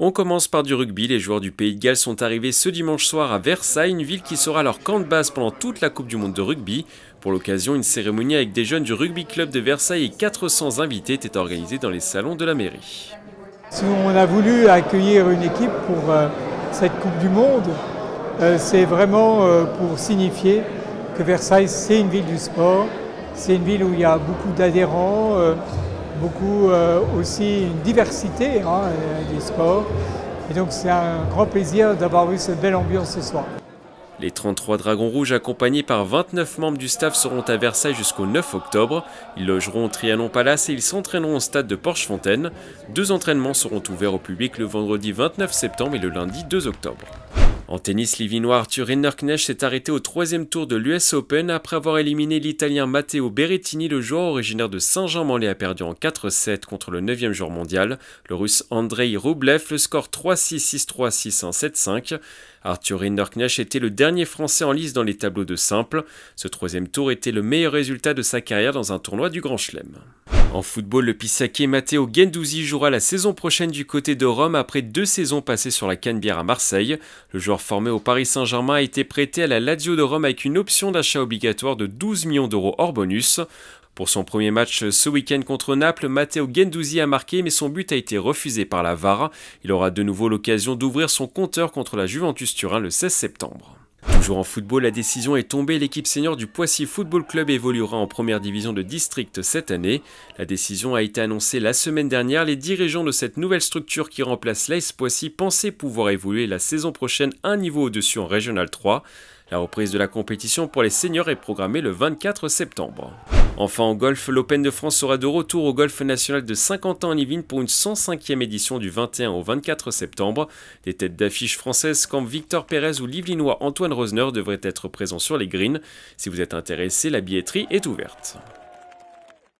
On commence par du rugby. Les joueurs du Pays de Galles sont arrivés ce dimanche soir à Versailles, une ville qui sera leur camp de base pendant toute la Coupe du Monde de rugby. Pour l'occasion, une cérémonie avec des jeunes du Rugby Club de Versailles et 400 invités était organisée dans les salons de la mairie. Si On a voulu accueillir une équipe pour euh, cette Coupe du Monde. Euh, c'est vraiment euh, pour signifier que Versailles, c'est une ville du sport, c'est une ville où il y a beaucoup d'adhérents beaucoup euh, aussi une diversité hein, euh, des sports. Et donc c'est un grand plaisir d'avoir eu cette belle ambiance ce soir. Les 33 Dragons Rouges, accompagnés par 29 membres du staff, seront à Versailles jusqu'au 9 octobre. Ils logeront au Trianon Palace et ils s'entraîneront au stade de Porchefontaine. Deux entraînements seront ouverts au public le vendredi 29 septembre et le lundi 2 octobre. En tennis, l'Ivinois Arthur Rinderknecht s'est arrêté au troisième tour de l'US Open après avoir éliminé l'Italien Matteo Berrettini, le joueur originaire de Saint-Jean-Manlay a perdu en 4-7 contre le 9e joueur mondial, le russe Andrei Rublev, le score 3-6, 6-3, 6-1, 7-5. Arthur Rinderknech était le dernier Français en lice dans les tableaux de simple. Ce troisième tour était le meilleur résultat de sa carrière dans un tournoi du Grand Chelem. En football, le Pissaké Matteo Gendouzi jouera la saison prochaine du côté de Rome après deux saisons passées sur la Canebière à Marseille. Le joueur formé au Paris Saint-Germain a été prêté à la Lazio de Rome avec une option d'achat obligatoire de 12 millions d'euros hors bonus. Pour son premier match ce week-end contre Naples, Matteo Gendouzi a marqué, mais son but a été refusé par la VAR. Il aura de nouveau l'occasion d'ouvrir son compteur contre la Juventus Turin le 16 septembre. Toujours en football, la décision est tombée. L'équipe senior du Poissy Football Club évoluera en première division de district cette année. La décision a été annoncée la semaine dernière. Les dirigeants de cette nouvelle structure qui remplace l'Ace Poissy pensaient pouvoir évoluer la saison prochaine un niveau au-dessus en Régional 3. La reprise de la compétition pour les seniors est programmée le 24 septembre. Enfin en golf, l'Open de France sera de retour au golf national de 50 ans en Yvelines pour une 105e édition du 21 au 24 septembre. Des têtes d'affiche françaises comme Victor Pérez ou l'Yvelinois Antoine Rosner devraient être présents sur les greens. Si vous êtes intéressé, la billetterie est ouverte.